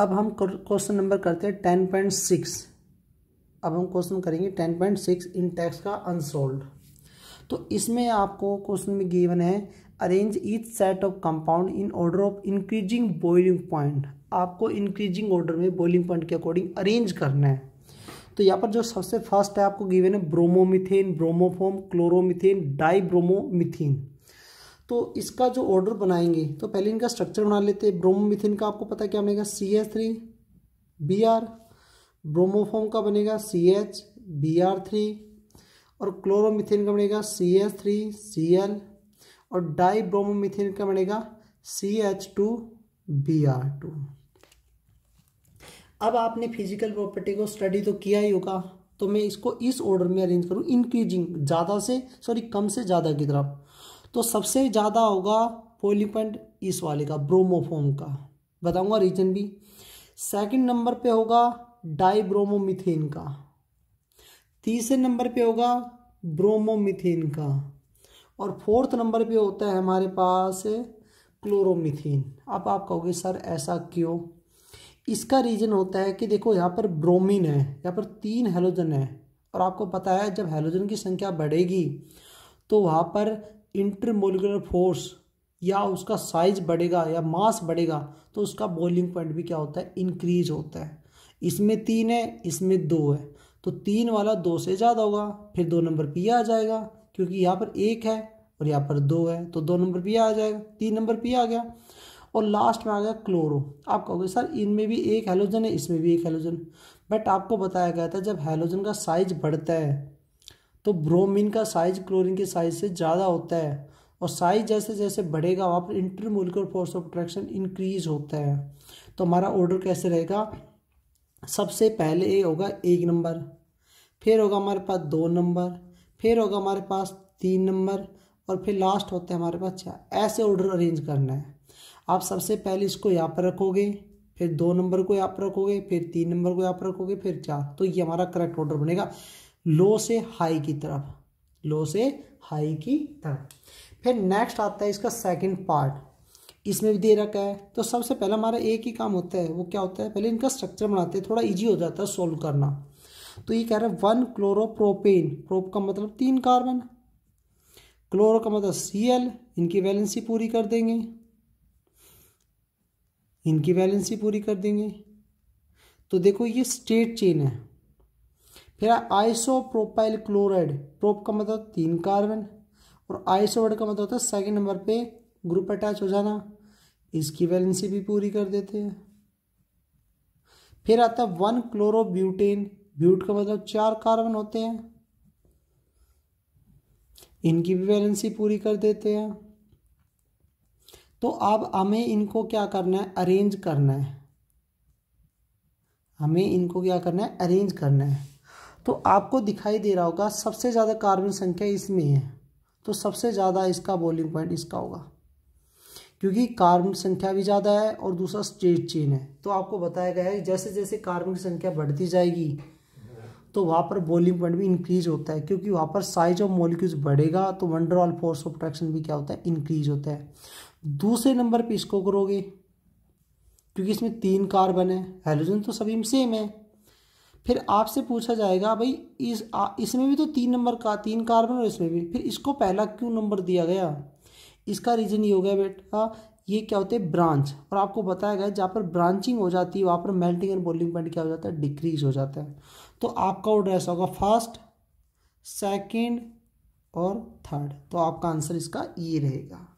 अब हम question number करते हैं टेन पॉइंट सिक्स अब हम क्वेश्चन करेंगे ten point six in text का अनसोल्ड तो इसमें आपको क्वेश्चन में गिवन है arrange each set of compound in order of increasing boiling point आपको इंक्रीजिंग ऑर्डर में बॉइलिंग पॉइंट के अकॉर्डिंग अरेंज करना है तो यहाँ पर जो सबसे फर्स्ट है आपको गिवन है ब्रोमोमिथेन ब्रोमोफोम क्लोरोमिथेन डाइब्रोमोमिथेन तो इसका जो ऑर्डर बनाएंगे तो पहले इनका स्ट्रक्चर बना लेते हैं ब्रोमोमिथिन का आपको पता है क्या बनेगा C H three B R bromoform का बनेगा C H B R three और क्लोरोमिथेन का बनेगा C H three C L और डाई ब्रोमोमिथिन का बनेगा C H two B R two अब आपने फिजिकल प्रॉपर्टी को स्टडी तो किया ही होगा तो मैं इसको इस ऑर्डर में अरेंज करूँ इंक्रीजिंग ज़्यादा से सॉरी कम से ज़्यादा की तरफ तो सबसे ज़्यादा होगा पोलिपेंट इस वाले का ब्रोमोफोम का बताऊंगा रीजन भी सेकंड नंबर पे होगा डाइब्रोमोमिथेन का तीसरे नंबर पे होगा ब्रोमोमिथेन का और फोर्थ नंबर पे होता है हमारे पास क्लोरोमिथेन अब आप कहोगे सर ऐसा क्यों इसका रीज़न होता है कि देखो यहाँ पर ब्रोमीन है यहाँ पर तीन हेलोजन है और आपको पता है जब हेलोजन की संख्या बढ़ेगी तो वहाँ पर इंटरमोलिकुलर फोर्स या उसका साइज बढ़ेगा या मास बढ़ेगा तो उसका बॉइलिंग पॉइंट भी क्या होता है इंक्रीज होता है इसमें तीन है इसमें दो है तो तीन वाला दो से ज़्यादा होगा फिर दो नंबर पी आ जाएगा क्योंकि यहाँ पर एक है और यहाँ पर दो है तो दो नंबर पी आ जाएगा तीन नंबर पी आ गया और लास्ट में आ गया क्लोरो आप कहोगे सर इनमें भी एक हेलोजन है इसमें भी एक हेलोजन बट आपको बताया गया था जब हेलोजन का साइज बढ़ता है तो ब्रोमीन का साइज क्लोरीन के साइज से ज़्यादा होता है और साइज जैसे जैसे बढ़ेगा वहाँ पर intermolecular force of attraction increase होता है तो हमारा ऑर्डर कैसे रहेगा सबसे पहले ये होगा एक नंबर फिर होगा हमारे पास दो नंबर फिर होगा हमारे पास तीन नंबर और फिर लास्ट होता है हमारे पास चार ऐसे ऑर्डर अरेंज करना है आप सबसे पहले इसको यहाँ पर रखोगे फिर दो नंबर को यहाँ पर रखोगे फिर तीन नंबर को यहाँ पर रखोगे फिर चार तो ये हमारा करेक्ट ऑर्डर बनेगा लो से हाई की तरफ लो से हाई की तरफ फिर नेक्स्ट आता है इसका सेकंड पार्ट इसमें भी दे रखा है तो सबसे पहला हमारा एक ही काम होता है वो क्या होता है पहले इनका स्ट्रक्चर बनाते हैं थोड़ा इजी हो जाता है सोल्व करना तो ये कह रहा है वन क्लोरोप्रोपेन प्रोप का मतलब तीन कार्बन क्लोरो का मतलब सी एल इनकी वैलेंसी पूरी कर देंगे इनकी वैलेंसी पूरी कर देंगे तो देखो ये स्टेट चेन है फिर प्रोपाइल क्लोराइड प्रोप का मतलब तीन कार्बन और आइसोवर्ड का मतलब होता है सेकेंड नंबर पे ग्रुप अटैच हो जाना इसकी वैलेंसी भी पूरी कर देते हैं फिर आता है वन ब्यूटेन ब्यूट का मतलब चार कार्बन होते हैं इनकी भी वैलेंसी पूरी कर देते हैं तो अब हमें इनको क्या करना है अरेंज करना है हमें इनको क्या करना है अरेंज करना है तो आपको दिखाई दे रहा होगा सबसे ज़्यादा कार्बन संख्या इसमें है तो सबसे ज़्यादा इसका बॉलिंग पॉइंट इसका होगा क्योंकि कार्बन संख्या भी ज़्यादा है और दूसरा स्टेट चेन है तो आपको बताया गया है जैसे जैसे कार्बन की संख्या बढ़ती जाएगी तो वहाँ पर बॉलिंग पॉइंट भी इंक्रीज होता है क्योंकि वहाँ पर साइज ऑफ मोलिक्यूल्स बढ़ेगा तो वंडरऑल फोर्स ऑफ अट्रैक्शन भी क्या होता है इंक्रीज होता है दूसरे नंबर पर इसको करोगे क्योंकि इसमें तीन कार्बन है हाइड्रोजन तो सभी में सेम है फिर आपसे पूछा जाएगा भाई इस आ, इसमें भी तो तीन नंबर का तीन कार्बन और इसमें भी फिर इसको पहला क्यों नंबर दिया गया इसका रीज़न ये हो गया बेटा ये क्या होते हैं ब्रांच और आपको बताया गया जहाँ पर ब्रांचिंग हो जाती है वहाँ पर मेल्टिंग एंड बोलिंग पॉइंट क्या हो जाता है डिक्रीज हो जाता है तो आपका ऑर्डर ऐसा होगा फर्स्ट सेकेंड और थर्ड तो आपका आंसर इसका ये रहेगा